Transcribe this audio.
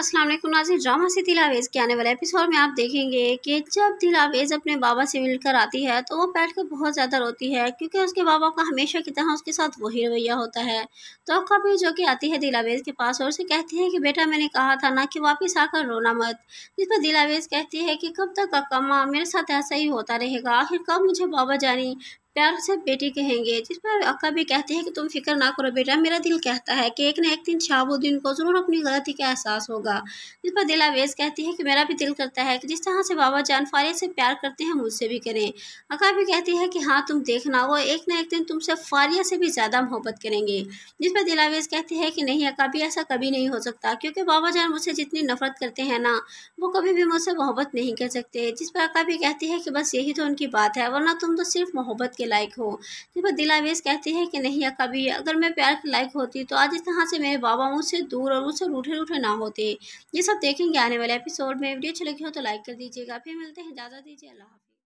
Aslam नाजिर drama से दिलावेज़ के आने वाले एपिसोड में आप देखेंगे कि जब दिलावेज़ अपने बाबा से मिलकर आती है तो वो बैठ कर बहुत ज़्यादा रोती है क्योंकि उसके बाबा का हमेशा की तरह उसके साथ वही रवैया होता है तो कभी जो कि आती है दिलावेज़ के पास और उसे कहती है कि बेटा मैंने कहा था ना कि वापस आकर रोना मत जिस पर दिलावेज़ कहती है कि कब तक माँ मेरे साथ ऐसा ही होता रहेगा आखिर कब मुझे बाबा जानी प्यार से बेटी कहेंगे जिस पर अक्का भी कहते हैं कि तुम फिक्र ना करो बेटा मेरा दिल कहता है कि एक ना एक दिन शाहबुद्दीन को ज़रूर अपनी गलती का एहसास होगा जिस पर दिलावेज कहती है कि मेरा भी दिल करता है कि जिस तरह से बाबा जान फारिया से प्यार करते हैं मुझसे भी करें अक्का भी कहती है कि हाँ तुम देखना वो एक न एक दिन तुमसे फारिया से भी ज़्यादा मोहब्बत करेंगे जिस पर दिलावेज कहते हैं कि नहीं अक्का भी ऐसा कभी नहीं हो सकता क्योंकि बाबा जान मुझसे जितनी नफरत करते हैं ना वो कभी भी मुझसे मोहब्बत नहीं कर सकते जिस पर अक्का भी कहती है कि बस यही तो उनकी बात है वरना तुम तो सिर्फ मोहब्बत के लायक हो देखो तो दिलावेश कहती है कि नहीं कभी अगर मैं प्यार के लायक होती तो आज इस तरह से मेरे बाबा मुझसे दूर और मुझसे रूठे रूठे ना होते ये सब देखेंगे आने वाले एपिसोड में वीडियो अच्छी लगी हो तो लाइक कर दीजिएगा फिर मिलते हैं इजाज़त दीजिए अल्लाह